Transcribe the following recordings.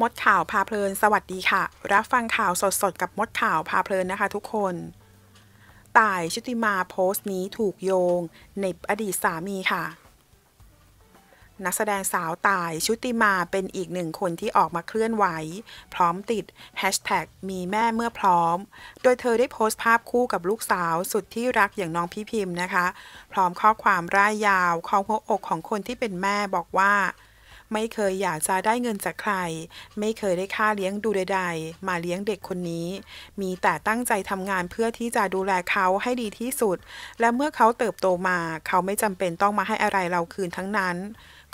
มดข่าวพาเพลิน สวัสดีค่ะ รับฟังข่าวสดๆ กับมดข่าวพาเพลินนะคะ ทุกคนต่ายชุติมาโพสต์นี้ถูกโยง ในบอดีตสามีค่ะ นักแสดงสาวต่ายชุติมาเป็นอีกหนึ่งคนที่ออกมาเคลื่อนไหว พร้อมติดแฮชแท็กมีแม่เมื่อพร้อม โดยเธอได้โพสต์ภาพคู่กับลูกสาวสุดที่รักอย่างน้องพี่พิมพ์นะคะ พร้อมข้อความร่ายยาวของหัวอกของคนที่เป็นแม่บอกว่าไม่เคยอยากจะได้เงินจากใคร ไม่เคยได้ค่าเลี้ยงดูใดๆ มาเลี้ยงเด็กคนนี้ มีแต่ตั้งใจทำงานเพื่อที่จะดูแลเขาให้ดีที่สุด และเมื่อเขาเติบโตมา เขาไม่จำเป็นต้องมาให้อะไรเราคืนทั้งนั้น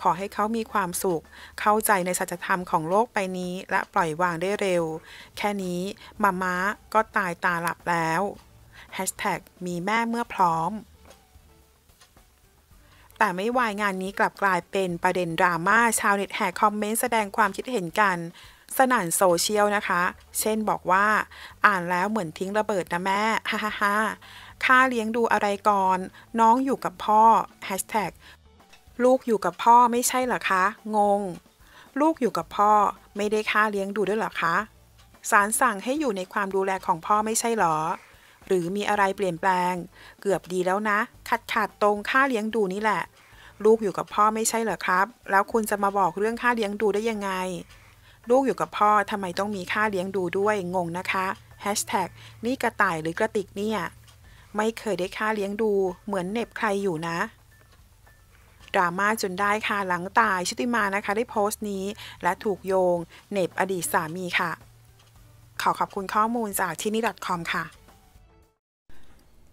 ขอให้เขามีความสุข เข้าใจในสัจธรรมของโลกไปนี้และปล่อยวางได้เร็ว แค่นี้มาม้าก็ตายตาหลับแล้ว มีแม่เมื่อพร้อมแต่ไม่วายงานนี้กลับกลายเป็นประเด็นดราม่าชาวเน็ตแห่คอมเมนต์แสดงความคิดเห็นกัน สนั่นโซเชียลนะคะ เช่นบอกว่า อ่านแล้วเหมือนทิ้งระเบิดนะแม่ฮ่าฮ่าฮ่าค่าเลี้ยงดูอะไรก่อน น้องอยู่กับพ่อแฮชแท็กลูกอยู่กับพ่อไม่ใช่หรอคะงง ลูกอยู่กับพ่อไม่ได้ค่าเลี้ยงดูด้วยหรอคะสารสั่งให้อยู่ในความดูแลของพ่อไม่ใช่หรอหรือมีอะไรเปลี่ยนแปลง เกือบดีแล้วนะขัดขาดตรงค่าเลี้ยงดูนี่แหละ ลูกอยู่กับพ่อไม่ใช่เหรอครับ แล้วคุณจะมาบอกเรื่องค่าเลี้ยงดูได้ยังไง ลูกอยู่กับพ่อทำไมต้องมีค่าเลี้ยงดูด้วยงงนะคะนี่กระต่ายหรือกระติกเนี่ยไม่เคยได้ค่าเลี้ยงดู เหมือนเน็บใครอยู่นะดราม่าจนได้ค่ะหลังตายชุติมานะคะ ได้โพสต์นี้และถูกโยง เน็บอดีตสามีค่ะขอขอบคุณข้อมูลจากที่นี่ .com ค่ะ